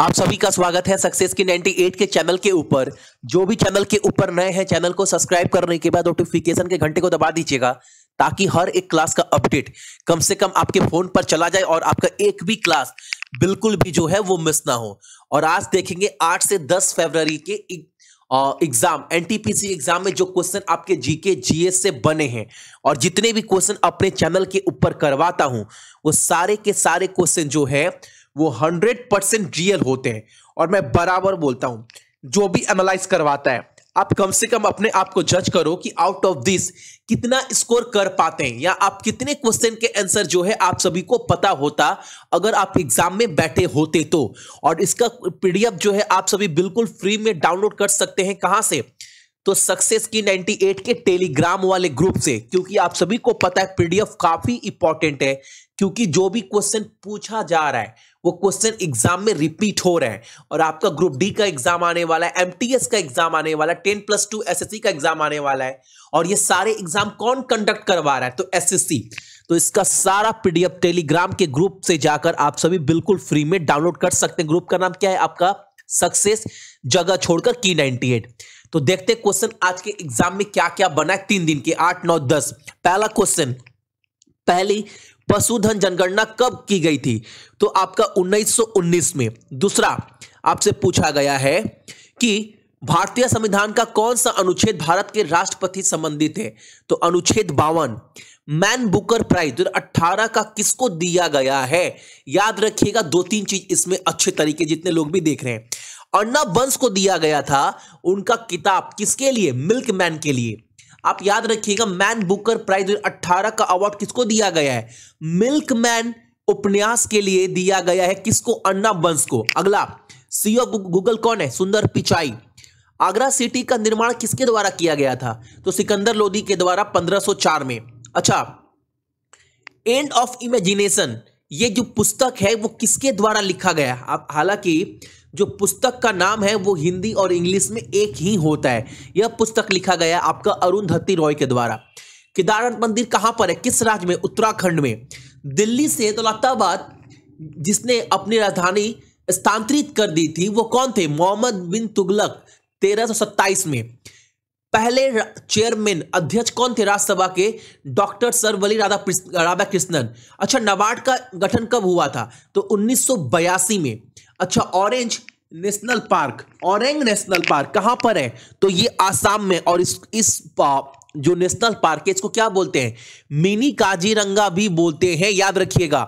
आप सभी का स्वागत है सक्सेस की 98 के चैनल के ऊपर जो भी चैनल के ऊपर नए हैं चैनल को सब्सक्राइब करने के बाद नोटिफिकेशन के घंटे को दबा दीजिएगा ताकि हर एक क्लास का अपडेट कम से कम आपके फोन पर चला जाए और आपका एक भी क्लास बिल्कुल भी जो है वो मिस ना हो और आज देखेंगे आठ से दस फरवरी के एग्जाम एनटीपीसी एग्जाम में जो क्वेश्चन आपके जीके जीएस से बने हैं और जितने भी क्वेश्चन अपने चैनल के ऊपर करवाता हूं वो सारे के सारे क्वेश्चन जो है वो हंड्रेड परसेंट रियल होते हैं और मैं बराबर बोलता हूं जो भी एनालाइज करवाता है आप कम से कम अपने आप को जज करो कि आउट ऑफ दिस कितना स्कोर कर पाते हैं या आप कितने क्वेश्चन के आंसर जो है आप सभी को पता होता अगर आप एग्जाम में बैठे होते तो और इसका पीडीएफ जो है आप सभी बिल्कुल फ्री में डाउनलोड कर सकते हैं कहां से तो सक्सेस की 98 के टेलीग्राम वाले ग्रुप से क्योंकि आप सभी को पता है पीडीएफ काफी इंपॉर्टेंट है क्योंकि जो भी क्वेश्चन पूछा जा रहा है वो क्वेश्चन एग्जाम में रिपीट हो रहे हैं और आपका ग्रुप डी का एग्जाम आने वाला है एमटीएस का एग्जाम आने वाला है टेन प्लस टू एस का एग्जाम आने वाला है और ये सारे एग्जाम कौन कंडक्ट करवा रहा है तो एस तो इसका सारा पीडीएफ टेलीग्राम के ग्रुप से जाकर आप सभी बिल्कुल फ्री में डाउनलोड कर सकते हैं ग्रुप का नाम क्या है आपका सक्सेस जगह छोड़कर की नाइनटी एट तो देखते क्वेश्चन आज के एग्जाम में क्या क्या बना है तीन दिन के आठ नौ दस पहला क्वेश्चन पहली पशुधन जनगणना कब की गई थी तो आपका 1919 में दूसरा आपसे पूछा गया है कि भारतीय संविधान का कौन सा अनुच्छेद भारत के राष्ट्रपति संबंधित है तो अनुच्छेद बावन मैन बुकर प्राइज दो का किसको दिया गया है याद रखिएगा दो तीन चीज इसमें अच्छे तरीके जितने लोग भी देख रहे हैं अर्णब वंश को दिया गया था उनका किताब किसके लिए मिल्क मैन के लिए आप याद रखिएगा मैन बुकर प्राइज 2018 का अवार्ड किसको दिया गया है मिल्क उपन्यास के लिए दिया गया है किसको अन्ना बंस को अगला सीओ गूगल e कौन है सुंदर पिचाई आगरा सिटी का निर्माण किसके द्वारा किया गया था तो सिकंदर लोधी के द्वारा 1504 में अच्छा एंड ऑफ इमेजिनेशन ये जो पुस्तक है वो किसके द्वारा लिखा गया आप हालांकि जो पुस्तक का नाम है वो हिंदी और इंग्लिश में एक ही होता है यह पुस्तक लिखा गया आपका अरुण रॉय के द्वारा केदारनाथ मंदिर कहाँ पर है किस राज्य में उत्तराखंड में दिल्ली से दौलताबाद तो जिसने अपनी राजधानी स्थानांतरित कर दी थी वो कौन थे मोहम्मद बिन तुगलक 1327 में पहले चेयरमैन अध्यक्ष कौन थे राज्यसभा के डॉक्टर सर्वली राधा राधाकृष्णन अच्छा नाबार्ड का गठन कब हुआ था तो 1982 में अच्छा Orange National Park Orange National Park कहाँ पर है तो ये आसाम में और इस इस जो नेशनल पार्क है इसको क्या बोलते हैं मिनी काजीरंगा भी बोलते हैं याद रखिएगा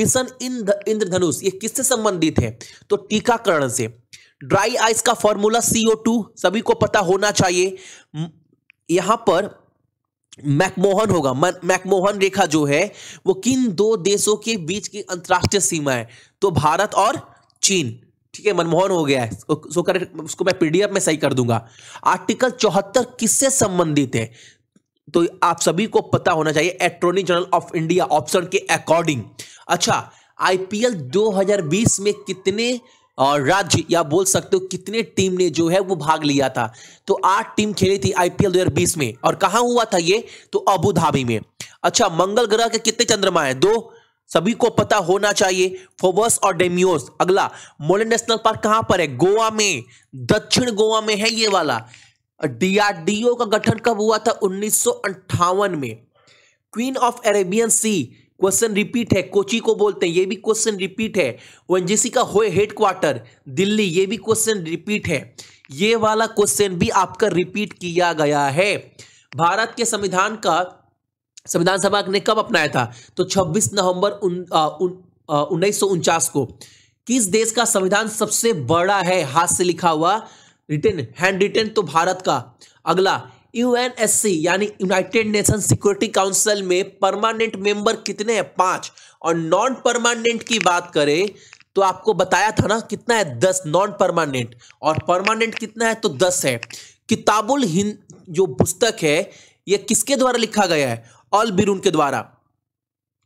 मिशन इंद, इंद्रधनुष ये किससे संबंधित है तो टीकाकरण से ड्राई आइस का फॉर्मूला सीओ टू सभी को पता होना चाहिए यहां पर मैकमोहन होगा मैकमोहन रेखा जो है वो किन दो देशों के बीच की अंतर्राष्ट्रीय सीमा है तो भारत और चीन ठीक है मनमोहन हो गया है सो कर उसको मैं पीडीएफ में सही कर दूंगा आर्टिकल चौहत्तर किससे संबंधित है तो आप सभी को पता होना चाहिए attorney general of India option के अकॉर्डिंग अच्छा आईपीएल 2020 में कितने राज्य या बोल सकते हो कितने टीम ने जो है वो भाग लिया था तो आठ टीम खेली थी आईपीएल 2020 में और कहा हुआ था ये तो अबू धाबी में अच्छा मंगल ग्रह के कितने चंद्रमा है दो सभी को पता होना चाहिए फोबस और डेमियोस अगला मोले नेशनल पार्क कहां पर है गोवा में दक्षिण गोवा में है ये वाला डीआरडीओ का गठन कब हुआ था उन्नीस में queen of Arabian Sea question repeat है कोची को बोलते हैं ये भी क्वेश्चन रिपीट है ओएनजीसी का हुए हेडक्वार्टर दिल्ली ये भी क्वेश्चन रिपीट है ये वाला क्वेश्चन भी आपका रिपीट किया गया है भारत के संविधान का संविधान सभा ने कब अपनाया था तो 26 नवंबर उन्नीस को किस देश का संविधान सबसे बड़ा है हाथ से लिखा हुआ रिटेन हैंड रिटेन तो भारत का अगला यूएनएससी यानी यूनाइटेड नेशन सिक्योरिटी काउंसिल में परमानेंट मेंबर कितने हैं पांच और नॉन परमानेंट की बात करें तो आपको बताया था ना कितना है दस नॉन परमानेंट और परमानेंट कितना है तो दस है किताबुल हिंद जो पुस्तक है यह किसके द्वारा लिखा गया है अल बिरून के द्वारा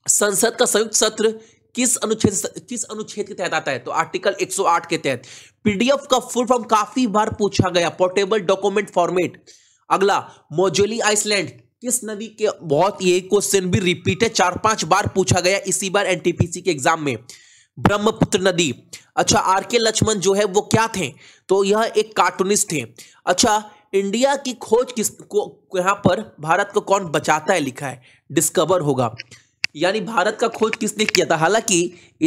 संसद का संयुक्त सत्र किस अनुच्छेद किस अनुच्छेद के तहत आता है तो आर्टिकल 108 के तहत पीडीएफ का फुल फॉर्म काफी बार पूछा गया पोर्टेबल डॉक्यूमेंट फॉर्मेट अगला मोजोली आइसलैंड किस नदी के बहुत ये क्वेश्चन भी रिपीट है चार पांच बार पूछा गया इसी बार एनटीपीसी के एग्जाम में ब्रह्मपुत्र नदी अच्छा आर के लक्ष्मण जो है वो क्या थे तो यह एक कार्टूनिस्ट थे अच्छा इंडिया की खोज किस को यहाँ पर भारत को कौन बचाता है लिखा है डिस्कवर होगा यानी भारत का खोज किसने किया था हालांकि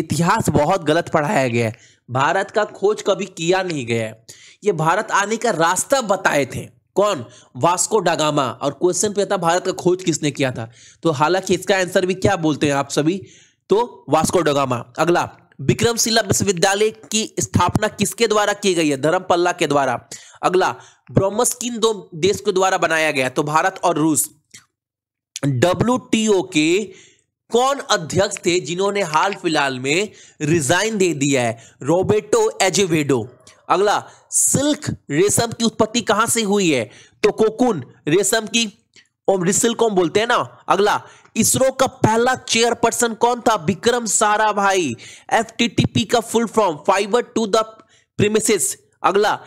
इतिहास बहुत गलत पढ़ाया गया है भारत का खोज कभी किया नहीं गया है ये भारत आने का रास्ता बताए थे कौन वास्को डागामा और क्वेश्चन पे था भारत का खोज किसने किया था तो हालांकि इसका आंसर भी क्या बोलते हैं आप सभी तो वास्को डागामा अगला विक्रमशिला विश्वविद्यालय की स्थापना किसके द्वारा की गई है धर्मपल्ला के द्वारा अगला ब्रह्मस किन दो देश के द्वारा बनाया गया तो भारत और रूस डब्ल्यू के कौन अध्यक्ष थे जिन्होंने हाल फिलहाल में रिजाइन दे दिया है रोबेटो एजेवेडो अगला सिल्क रेशम की उत्पत्ति कहां से हुई है तो कोकुन रेशम की ओम रिसिल्क बोलते हैं ना अगला इसरो का पहला चेयरपर्सन कौन था विक्रम सारा भाई एफ का full form fibre to the premises अगला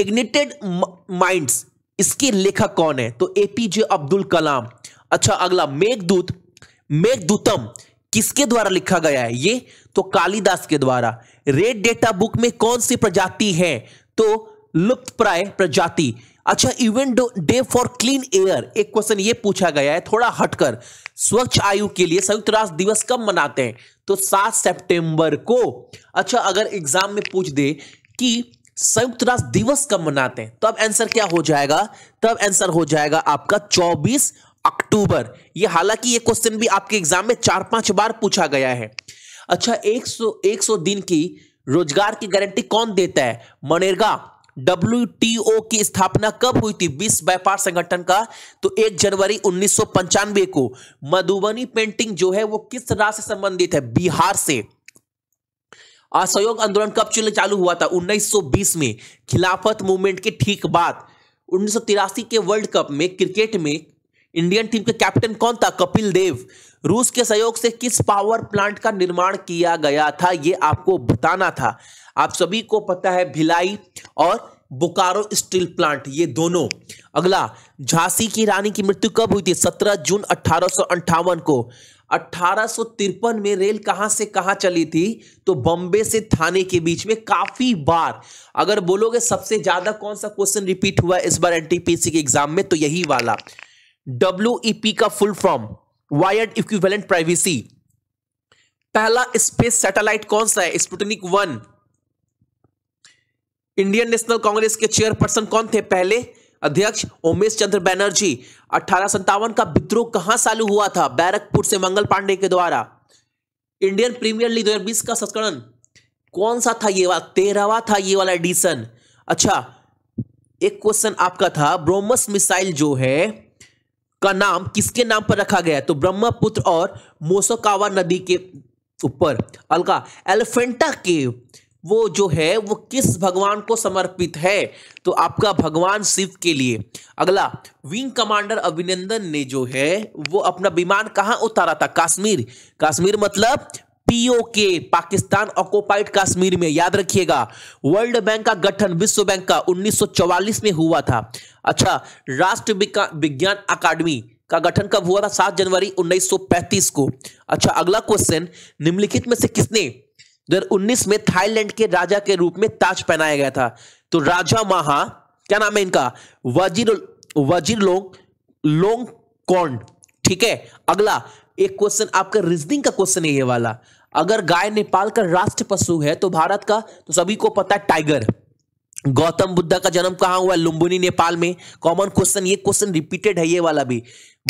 इग्निटेड माइंड्स इसके लेखक कौन है तो एपीजे अब्दुल कलाम अच्छा अगला मेघदूत मेघदूतम किसके द्वारा लिखा गया है ये तो कालिदास के द्वारा रेड डेटा बुक में कौन सी प्रजाति है तो लुप्त प्राय प्रजाति अच्छा event day for clean air एक क्वेश्चन ये पूछा गया है थोड़ा हटकर स्वच्छ आयु के लिए संयुक्त राष्ट्र दिवस कब मनाते हैं तो सात सितंबर को अच्छा अगर एग्जाम में पूछ दे कि संयुक्त राष्ट्र दिवस कब मनाते हैं तब तो आंसर क्या हो जाएगा तब आंसर हो जाएगा आपका 24 अक्टूबर ये हालांकि ये क्वेश्चन भी आपके एग्जाम में चार पांच बार पूछा गया है अच्छा 100 100 दिन की रोजगार की गारंटी कौन देता है मनेरगा डब्ल्यू की स्थापना कब हुई थी विश्व व्यापार संगठन का तो 1 जनवरी उन्नीस को मधुबनी पेंटिंग जो है वो किस राज्य से संबंधित है बिहार से असहयोग आंदोलन कब चालू हुआ था 1920 में खिलाफत मूवमेंट के ठीक बाद उन्नीस के वर्ल्ड कप में क्रिकेट में इंडियन टीम के कैप्टन कौन था कपिल देव रूस के सहयोग से किस पावर प्लांट का निर्माण किया गया था ये आपको बताना था आप सभी को पता है भिलाई और बोकारो स्टील प्लांट ये दोनों अगला झांसी की रानी की मृत्यु कब हुई थी 17 जून अठारह को अठारह में रेल कहां से कहां चली थी तो बम्बे से थाने के बीच में काफ़ी बार अगर बोलोगे सबसे ज़्यादा कौन सा क्वेश्चन रिपीट हुआ इस बार एनटीपीसी के एग्जाम में तो यही वाला डब्ल्यू e का full form wired equivalent privacy पहला स्पेस सैटेलाइट कौन सा है Sputnik one Indian National Congress के चेयरपर्सन कौन थे पहले अध्यक्ष उमेश चंद्र बैनर्जी अठारह का विद्रोह कहां चालू हुआ था बैरकपुर से मंगल पांडे के द्वारा इंडियन प्रीमियर लीग 2020 का संस्करण कौन सा था ये वाला तेरहवा था ये वाला एडिशन अच्छा एक क्वेश्चन आपका था ब्रह्मस मिसाइल जो है का नाम किसके नाम पर रखा गया तो ब्रह्मपुत्र और मोसोकावा नदी के ऊपर अलका एलिफेंटा केव वो जो है वो किस भगवान को समर्पित है तो आपका भगवान शिव के लिए अगला विंग कमांडर अभिनंदन ने जो है वो अपना विमान कहाँ उतारा था कश्मीर कश्मीर मतलब पीओके पाकिस्तान ऑकोपाइड कश्मीर में याद रखिएगा वर्ल्ड बैंक का गठन विश्व बैंक का 1944 में हुआ था अच्छा राष्ट्र विज्ञान अकादमी का गठन कब हुआ था 7 जनवरी 1935 को अच्छा अगला क्वेश्चन निम्नलिखित में से किसने 2019 में थाईलैंड के राजा के रूप में ताज पहनाया गया था तो राजा महा क्या नाम है इनका वजीर वजीर लोंग लोंग कौन ठीक है अगला एक क्वेश्चन आपका रीजनिंग का क्वेश्चन है ये वाला अगर गाय नेपाल का राष्ट्र पशु है तो भारत का तो सभी को पता है टाइगर गौतम बुद्ध का जन्म कहाँ हुआ लुम्बुनी नेपाल में कॉमन क्वेश्चन ये क्वेश्चन रिपीटेड है ये वाला भी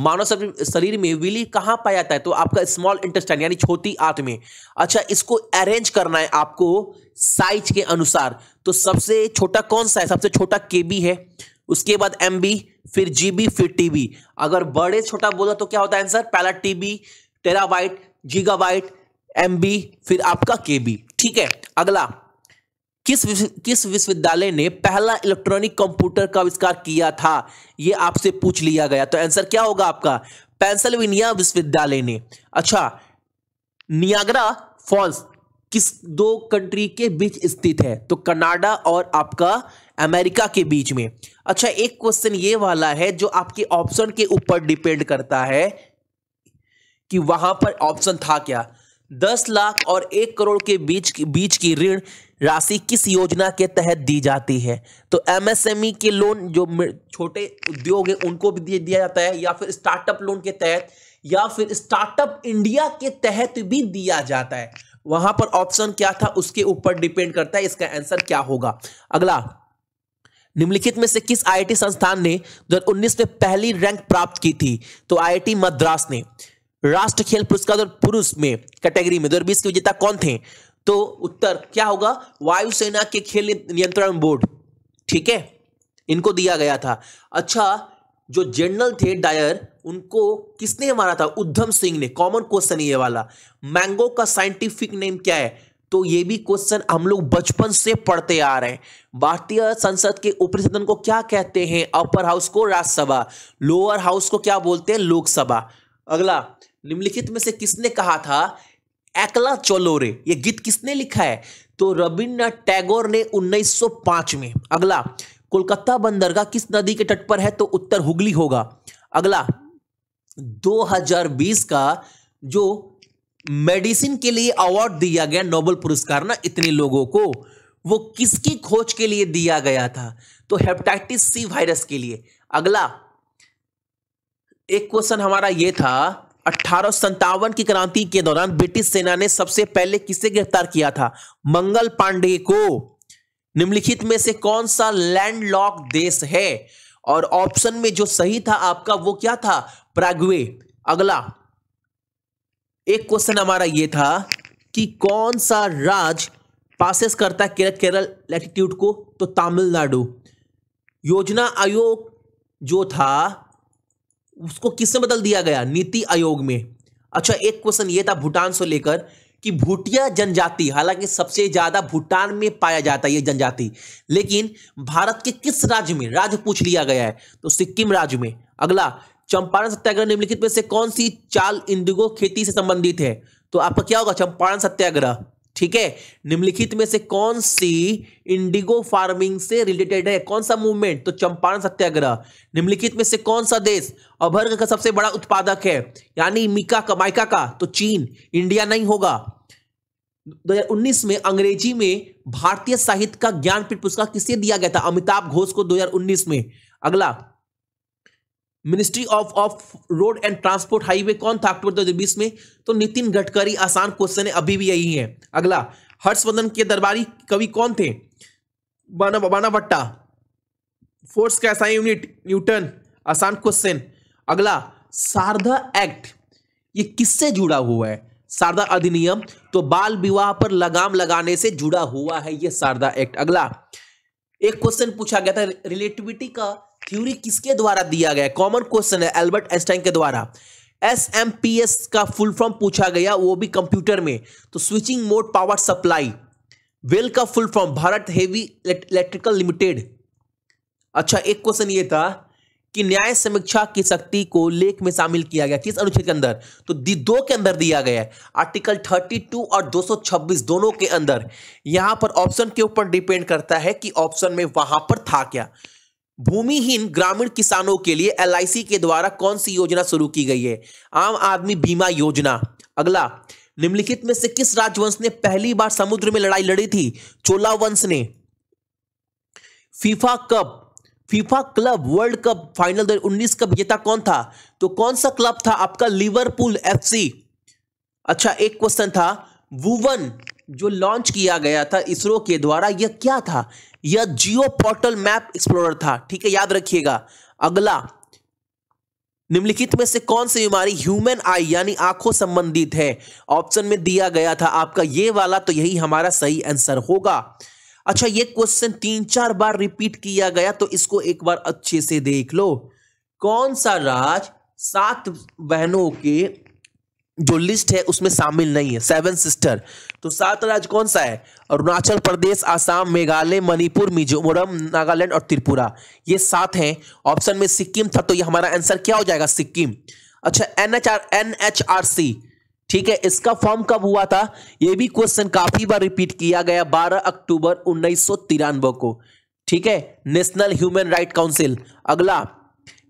मानव शरीर में विली कहाँ पाया जाता है तो आपका स्मॉल इंटेस्टाइन यानी छोटी आंत में अच्छा इसको अरेंज करना है आपको साइज के अनुसार तो सबसे छोटा कौन सा है सबसे छोटा के बी है उसके बाद एम बी फिर जी बी फिर टी अगर बड़े छोटा बोला तो क्या होता है आंसर पहला T B giga byte M B फिर आपका के बी ठीक है अगला किस विश्व, किस विश्वविद्यालय ने पहला इलेक्ट्रॉनिक कंप्यूटर का आविष्कार किया था यह आपसे पूछ लिया गया तो आंसर क्या होगा आपका पेंसिल्वेनिया विश्वविद्यालय ने अच्छा नियाग्रा फॉल्स किस दो कंट्री के बीच स्थित है तो कनाडा और आपका अमेरिका के बीच में अच्छा एक क्वेश्चन ये वाला है जो आपके ऑप्शन के ऊपर डिपेंड करता है कि वहां पर ऑप्शन था क्या दस लाख और एक करोड़ के बीच की बीच की ऋण राशि किस योजना के तहत दी जाती है तो एमएसएमई e के लोन जो छोटे उद्योग है उनको भी दिया जाता है या फिर स्टार्टअप लोन के तहत या फिर स्टार्टअप इंडिया के तहत भी दिया जाता है वहां पर ऑप्शन क्या था उसके ऊपर डिपेंड करता है इसका आंसर क्या होगा अगला निम्नलिखित में से किस आईआईटी संस्थान ने 2019 में पहली रैंक प्राप्त की थी तो आईआईटी मद्रास ने राष्ट्र खेल पुरस्कार और पुरुष में कैटेगरी में दो के विजेता कौन थे तो उत्तर क्या होगा वायुसेना के खेल नियंत्रण बोर्ड ठीक है इनको दिया गया था अच्छा जो जनरल थे डायर उनको किसने मारा था उद्धम सिंह ने कॉमन क्वेश्चन ये वाला मैंगो का साइंटिफिक नेम क्या है तो ये भी क्वेश्चन हम लोग बचपन से पढ़ते आ रहे हैं भारतीय संसद के ऊपरी सदन को क्या कहते हैं अपर हाउस को राज्यसभा लोअर हाउस को क्या बोलते हैं लोकसभा अगला निम्नलिखित में से किसने कहा था एकला चोलोरे ये गीत किसने लिखा है तो रविन्द्रनाथ टैगोर ने 1905 में अगला कोलकाता बंदरगाह किस नदी के तट पर है तो उत्तर हुगली होगा अगला 2020 का जो मेडिसिन के लिए अवार्ड दिया गया नोबल पुरस्कार ना इतने लोगों को वो किसकी खोज के लिए दिया गया था तो हेपेटाइटिस सी वायरस के लिए अगला एक क्वेश्चन हमारा ये था अठारह की क्रांति के दौरान ब्रिटिश सेना ने सबसे पहले किसे गिरफ्तार किया था मंगल पांडे को निम्नलिखित में से कौन सा लैंडलॉक देश है और ऑप्शन में जो सही था आपका वो क्या था प्राग्वे अगला एक क्वेश्चन हमारा ये था कि कौन सा राज पासेस करता केरल केरल लैटिट्यूड को तो तमिलनाडु योजना आयोग जो था उसको किसने बदल दिया गया नीति आयोग में अच्छा एक क्वेश्चन ये था भूटान से लेकर कि भूटिया जनजाति हालांकि सबसे ज्यादा भूटान में पाया जाता है ये जनजाति लेकिन भारत के किस राज्य में राज्य पूछ लिया गया है तो सिक्किम राज्य में अगला चंपारण सत्याग्रह निम्नलिखित में से कौन सी चाल इंडिगो खेती से संबंधित है तो आपका क्या होगा चंपारण सत्याग्रह ठीक है निम्नलिखित में से कौन सी इंडिगो फार्मिंग से रिलेटेड है कौन सा मूवमेंट तो चंपारण सत्याग्रह निम्नलिखित में से कौन सा देश अभर्ग का सबसे बड़ा उत्पादक है यानी मिका का माइका का तो चीन इंडिया नहीं होगा 2019 में अंग्रेजी में भारतीय साहित्य का ज्ञानपीठ पुरस्कार किसे दिया गया था अमिताभ घोष को 2019 में अगला ministry of of road and transport highway कौन था अक्टूबर दो में तो नितिन गडकरी आसान क्वेश्चन है अभी भी यही है अगला हर्षवर्धन के दरबारी कवि कौन थे बाना भट्टा फोर्स का ऐसा यूनिट न्यूटन आसान क्वेश्चन अगला शारदा एक्ट ये किससे जुड़ा हुआ है शारदा अधिनियम तो बाल विवाह पर लगाम लगाने से जुड़ा हुआ है ये शारदा एक्ट अगला एक क्वेश्चन पूछा गया था रिलेटिविटी का थ्योरी किसके द्वारा दिया गया कॉमन क्वेश्चन है एल्बर्ट एस्टाइन के द्वारा एस एम पी एस का फुल फॉर्म पूछा गया वो भी कंप्यूटर में तो स्विचिंग मोड पावर सप्लाई वेल का full form Bharat heavy electrical limited अच्छा एक क्वेश्चन ये था कि न्याय समीक्षा की शक्ति को लेख में शामिल किया गया किस अनुच्छेद के अंदर तो दो के अंदर दिया गया है आर्टिकल 32 और 226 दोनों के अंदर यहां पर ऑप्शन के ऊपर डिपेंड करता है कि ऑप्शन में वहां पर था क्या भूमिहीन ग्रामीण किसानों के लिए एल के द्वारा कौन सी योजना शुरू की गई है आम आदमी बीमा योजना अगला निम्नलिखित में से किस राजवंश ने पहली बार समुद्र में लड़ाई लड़ी थी चोला वंश ने FIFA cup FIFA club world cup final 2019 cup जीता कौन था तो कौन सा क्लब था आपका लिवरपूल एफसी अच्छा एक क्वेश्चन था वुवन जो लॉन्च किया गया था इसरो के द्वारा यह क्या था यह जियो पोर्टल मैप एक्सप्लोरर था ठीक है याद रखिएगा अगला निम्नलिखित में से कौन सी बीमारी ह्यूमन आई यानी आंखों संबंधित है ऑप्शन में दिया गया था आपका ये वाला तो यही हमारा सही आंसर होगा अच्छा ये क्वेश्चन तीन चार बार रिपीट किया गया तो इसको एक बार अच्छे से देख लो कौन सा राज सात बहनों के जो लिस्ट है उसमें शामिल नहीं है सेवन सिस्टर तो सात राज्य कौन सा है अरुणाचल प्रदेश आसाम मेघालय मणिपुर मिजोरम नागालैंड और त्रिपुरा ये सात हैं ऑप्शन में सिक्किम था तो ये हमारा आंसर क्या हो जाएगा सिक्किम अच्छा N H R N H R C ठीक है इसका फॉर्म कब हुआ था ये भी क्वेश्चन काफी बार रिपीट किया गया बारह अक्टूबर उन्नीस को ठीक है नेशनल ह्यूमन राइट काउंसिल अगला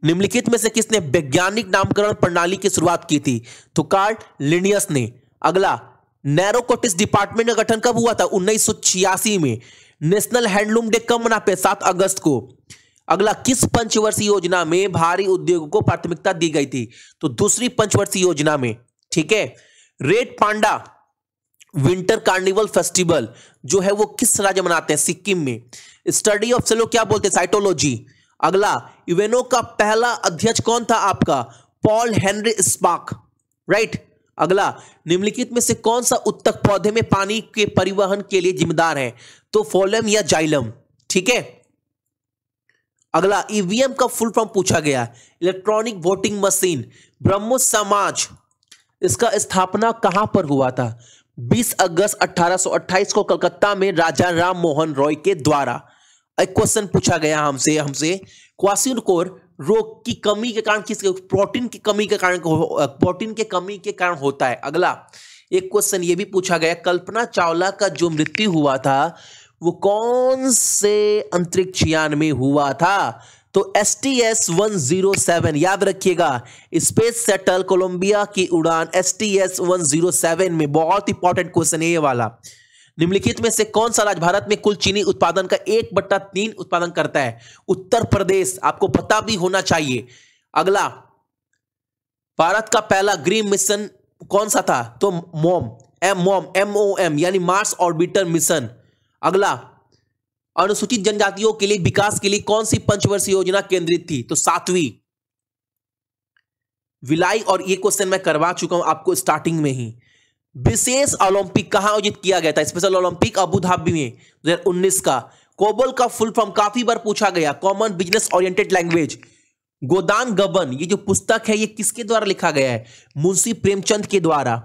निम्नलिखित में से किसने वैज्ञानिक नामकरण प्रणाली की शुरुआत की थी तो कार्ल लिनियस ने अगला नैरोकोटिस डिपार्टमेंट का गठन कब हुआ था उन्नीस में नेशनल हैंडलूम डे कब मनाते सात अगस्त को अगला किस पंचवर्षीय योजना में भारी उद्योगों को प्राथमिकता दी गई थी तो दूसरी पंचवर्षीय योजना में ठीक है red panda winter carnival festival जो है वो किस राज्य मनाते हैं सिक्किम में स्टडी ऑफ सेलो क्या बोलते हैं साइटोलॉजी अगला यूएनओ का पहला अध्यक्ष कौन था आपका पॉल हेनरी स्पार्क राइट अगला निम्नलिखित में से कौन सा उत्तक पौधे में पानी के परिवहन के लिए जिम्मेदार है तो फोलम या जाइलम ठीक है अगला ईवीएम का फुल फॉर्म पूछा गया इलेक्ट्रॉनिक वोटिंग मशीन ब्रह्म समाज इसका स्थापना कहां पर हुआ था 20 अगस्त 1828 को कलकत्ता में राजा राम मोहन रॉय के द्वारा एक क्वेश्चन पूछा गया हमसे हमसे क्वासिन कोर रोग की कमी के कारण किसके प्रोटीन की कमी के कारण प्रोटीन के कमी के कारण होता है अगला एक क्वेश्चन ये भी पूछा गया कल्पना चावला का जो मृत्यु हुआ था वो कौन से अंतरिक्ष यान में हुआ था तो S T S one zero seven याद रखिएगा स्पेस सेटल कोलंबिया की उड़ान S T S one zero seven में बहुत इंपॉर्टेंट क्वेश्चन है ये वाला निम्नलिखित में से कौन सा राज्य भारत में कुल चीनी उत्पादन का एक बट्टा तीन उत्पादन करता है उत्तर प्रदेश आपको पता भी होना चाहिए अगला भारत का पहला ग्रीन मिशन कौन सा था तो MOM M MOM M O M यानी मार्स ऑर्बिटर मिशन अगला अनुसूचित जनजातियों के लिए विकास के लिए कौन सी पंचवर्षीय योजना केंद्रित थी तो सातवीं विलाई और ये क्वेश्चन मैं करवा चुका हूं आपको स्टार्टिंग में ही विशेष ओलंपिक कहाँ आयोजित किया गया था स्पेशल ओलंपिक अबू धाबी में उन्नीस का कोबल का फुल फॉर्म काफी बार पूछा गया common business oriented language Godan Gaban ये जो पुस्तक है ये किसके द्वारा लिखा गया है मुंशी प्रेमचंद के द्वारा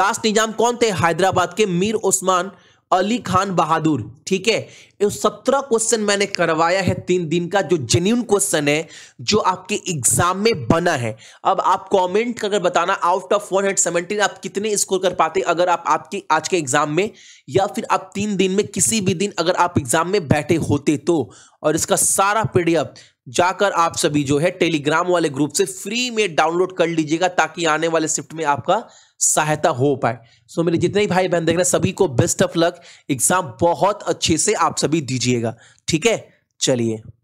लास्ट निजाम कौन थे हैदराबाद के मीर उस्मान अली खान बहादुर ठीक है सत्रह क्वेश्चन मैंने करवाया है तीन दिन का जो जेन्यून क्वेश्चन है जो आपके एग्जाम में बना है अब आप कमेंट करके बताना out of one hundred seventeen आप कितने स्कोर कर पाते अगर आप आपके आज के एग्जाम में या फिर आप तीन दिन में किसी भी दिन अगर आप एग्जाम में बैठे होते तो और इसका सारा पी जाकर आप सभी जो है टेलीग्राम वाले ग्रुप से फ्री में डाउनलोड कर लीजिएगा ताकि आने वाले शिफ्ट में आपका सहायता हो पाए सो मेरे जितने भी भाई बहन देख रहे हैं सभी को बेस्ट ऑफ लक एग्जाम बहुत अच्छे से आप सभी दीजिएगा ठीक है चलिए